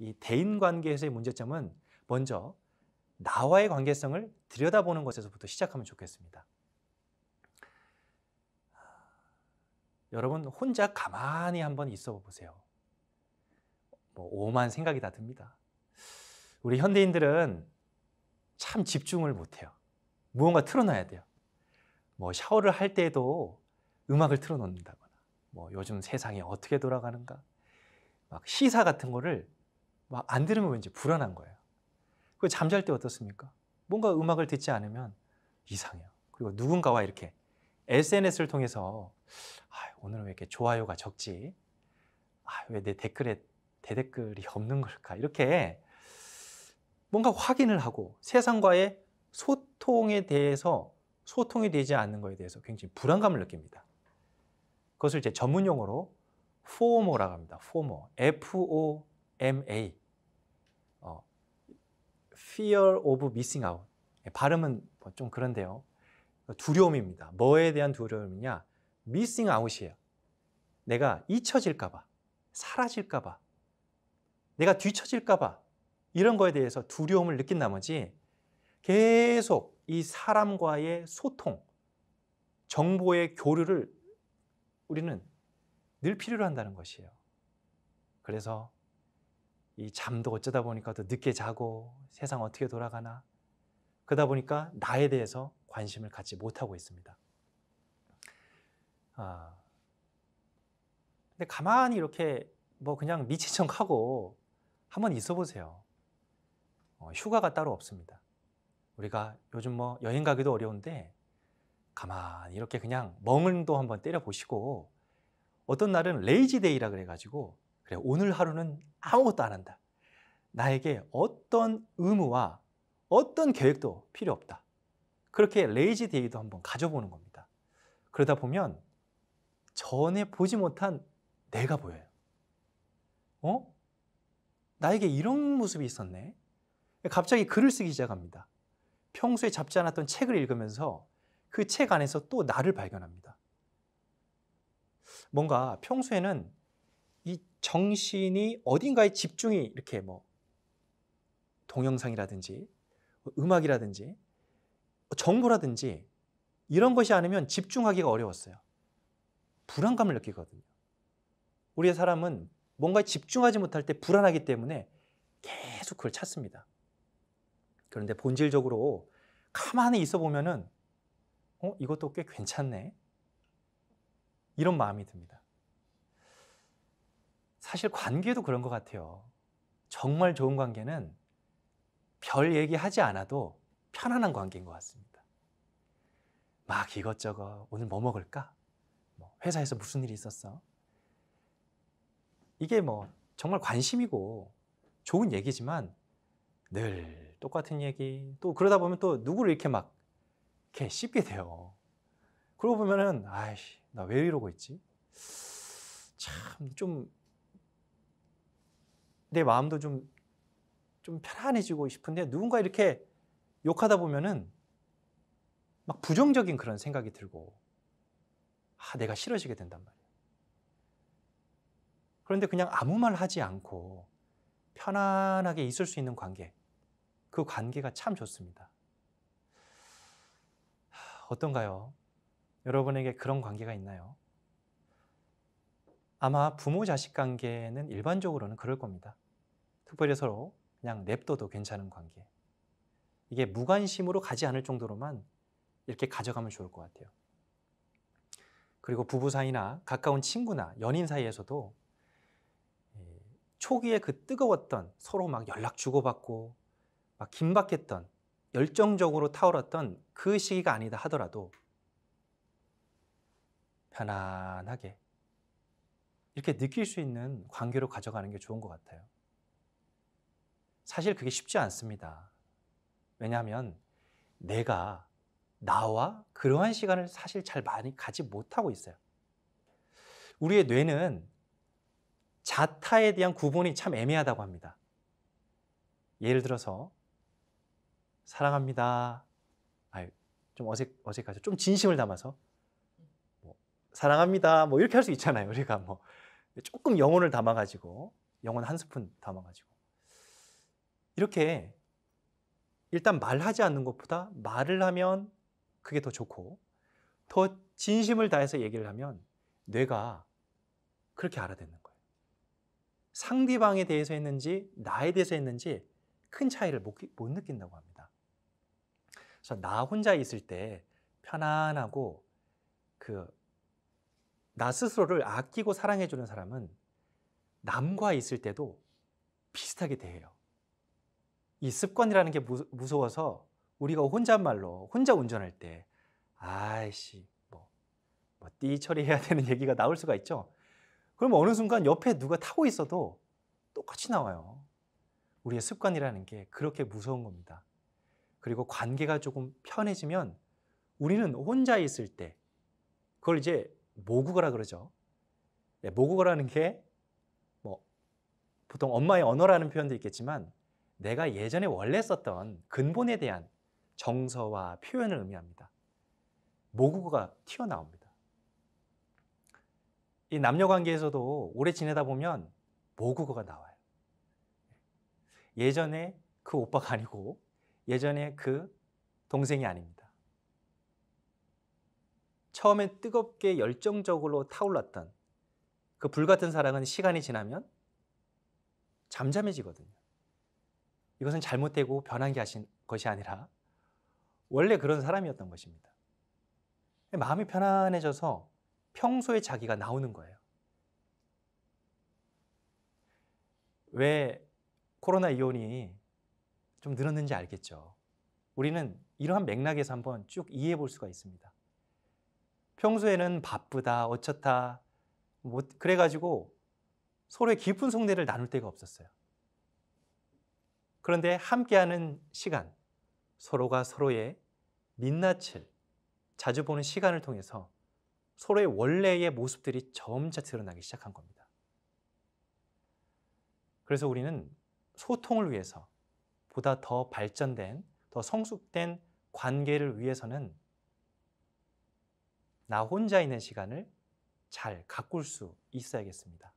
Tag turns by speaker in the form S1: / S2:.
S1: 이 대인 관계에서의 문제점은 먼저 나와의 관계성을 들여다보는 것에서부터 시작하면 좋겠습니다. 아, 여러분 혼자 가만히 한번 있어 보세요. 뭐 오만 생각이 다 듭니다. 우리 현대인들은 참 집중을 못해요. 무언가 틀어놔야 돼요. 뭐 샤워를 할때도 음악을 틀어놓는다거나, 뭐 요즘 세상이 어떻게 돌아가는가, 막 시사 같은 거를 막안 들으면 왠지 불안한 거예요. 그 잠잘 때 어떻습니까? 뭔가 음악을 듣지 않으면 이상해요. 그리고 누군가와 이렇게 SNS를 통해서 아, 오늘은 왜 이렇게 좋아요가 적지? 아, 왜내 댓글에 대댓글이 없는 걸까? 이렇게 뭔가 확인을 하고 세상과의 소통에 대해서 소통이 되지 않는 것에 대해서 굉장히 불안감을 느낍니다. 그것을 이제 전문 용어로 포모라고 합니다. 포모. F O M A. fear of missing out. 예, 발음은 뭐 좀 그런데요. 두려움입니다. 뭐에 대한 두려움이냐? missing out이에요. 내가 잊혀질까봐, 사라질까봐, 내가 뒤처질까봐 이런 거에 대해서 두려움을 느낀 나머지 계속 이 사람과의 소통, 정보의 교류를 우리는 늘 필요로 한다는 것이에요. 그래서 이 잠도 어쩌다 보니까 더 늦게 자고 세상 어떻게 돌아가나 그러다 보니까 나에 대해서 관심을 갖지 못하고 있습니다. 아, 근데 가만히 이렇게 뭐 그냥 미친 척하고 한번 있어 보세요. 어, 휴가가 따로 없습니다. 우리가 요즘 뭐 여행 가기도 어려운데 가만히 이렇게 그냥 멍을도 한번 때려 보시고 어떤 날은 레이지 데이라 그래 가지고 그래, 오늘 하루는 아무것도 안 한다. 나에게 어떤 의무와 어떤 계획도 필요 없다. 그렇게 레이지 데이도 한번 가져보는 겁니다. 그러다 보면 전에 보지 못한 내가 보여요. 어? 나에게 이런 모습이 있었네. 갑자기 글을 쓰기 시작합니다. 평소에 잡지 않았던 책을 읽으면서 그 책 안에서 또 나를 발견합니다. 뭔가 평소에는 이 정신이 어딘가에 집중이 이렇게 뭐 동영상이라든지 뭐 음악이라든지 뭐 정보라든지 이런 것이 아니면 집중하기가 어려웠어요. 불안감을 느끼거든요. 우리의 사람은 뭔가 집중하지 못할 때 불안하기 때문에 계속 그걸 찾습니다. 그런데 본질적으로 가만히 있어 보면은 어, 이것도 꽤 괜찮네. 이런 마음이 듭니다. 사실 관계도 그런 것 같아요. 정말 좋은 관계는 별 얘기하지 않아도 편안한 관계인 것 같습니다. 막 이것저것 오늘 뭐 먹을까? 뭐 회사에서 무슨 일이 있었어? 이게 뭐 정말 관심이고 좋은 얘기지만 늘 똑같은 얘기 또 그러다 보면 또 누구를 이렇게 막 이렇게 씹게 돼요. 그러고 보면은 아이씨 나 왜 이러고 있지? 참좀 내 마음도 좀, 좀 편안해지고 싶은데 누군가 이렇게 욕하다 보면은 막 부정적인 그런 생각이 들고, 아, 내가 싫어지게 된단 말이에요. 그런데 그냥 아무 말 하지 않고 편안하게 있을 수 있는 관계, 그 관계가 참 좋습니다. 어떤가요? 여러분에게 그런 관계가 있나요? 아마 부모 자식 관계는 일반적으로는 그럴 겁니다. 특별히 서로 그냥 냅둬도 괜찮은 관계. 이게 무관심으로 가지 않을 정도로만 이렇게 가져가면 좋을 것 같아요. 그리고 부부 사이나 가까운 친구나 연인 사이에서도 초기에 그 뜨거웠던 서로 막 연락 주고받고 막 긴박했던 열정적으로 타올랐던 그 시기가 아니다 하더라도 편안하게 이렇게 느낄 수 있는 관계로 가져가는 게 좋은 것 같아요. 사실 그게 쉽지 않습니다. 왜냐하면 내가 나와 그러한 시간을 사실 잘 많이 가지 못하고 있어요. 우리의 뇌는 자타에 대한 구분이 참 애매하다고 합니다. 예를 들어서 사랑합니다. 아유, 좀 어색 어색하죠. 좀 진심을 담아서 뭐, 사랑합니다. 뭐 이렇게 할 수 있잖아요. 우리가 뭐 조금 영혼을 담아가지고 영혼 한 스푼 담아가지고 이렇게 일단 말하지 않는 것보다 말을 하면 그게 더 좋고 더 진심을 다해서 얘기를 하면 뇌가 그렇게 알아듣는 거예요. 상대방에 대해서 했는지 나에 대해서 했는지 큰 차이를 못, 못 느낀다고 합니다. 그래서 나 혼자 있을 때 편안하고 그나 스스로를 아끼고 사랑해주는 사람은 남과 있을 때도 비슷하게 대해요. 이 습관이라는 게 무서워서 우리가 혼잣말로 혼자 운전할 때 아이씨 뭐, 뭐 띠 처리해야 되는 얘기가 나올 수가 있죠. 그럼 어느 순간 옆에 누가 타고 있어도 똑같이 나와요. 우리의 습관이라는 게 그렇게 무서운 겁니다. 그리고 관계가 조금 편해지면 우리는 혼자 있을 때 그걸 이제 모국어라 그러죠. 네, 모국어라는 게뭐 보통 엄마의 언어라는 표현도 있겠지만 내가 예전에 원래 썼던 근본에 대한 정서와 표현을 의미합니다. 모국어가 튀어나옵니다. 이 남녀 관계에서도 오래 지내다 보면 모국어가 나와요. 예전에 그 오빠가 아니고 예전에 그 동생이 아닙니다. 처음엔 뜨겁게 열정적으로 타올랐던 그 불같은 사랑은 시간이 지나면 잠잠해지거든요. 이것은 잘못되고 변한 게 하신 것이 아니라 원래 그런 사람이었던 것입니다. 마음이 편안해져서 평소에 자기가 나오는 거예요. 왜 코로나 이혼이 좀 늘었는지 알겠죠. 우리는 이러한 맥락에서 한번 쭉 이해해 볼 수가 있습니다. 평소에는 바쁘다, 어쩌다, 뭐 그래가지고 서로의 깊은 속내를 나눌 데가 없었어요. 그런데 함께하는 시간, 서로가 서로의 민낯을 자주 보는 시간을 통해서 서로의 원래의 모습들이 점차 드러나기 시작한 겁니다. 그래서 우리는 소통을 위해서 보다 더 발전된, 더 성숙된 관계를 위해서는 나 혼자 있는 시간을 잘 가꿀 수 있어야겠습니다.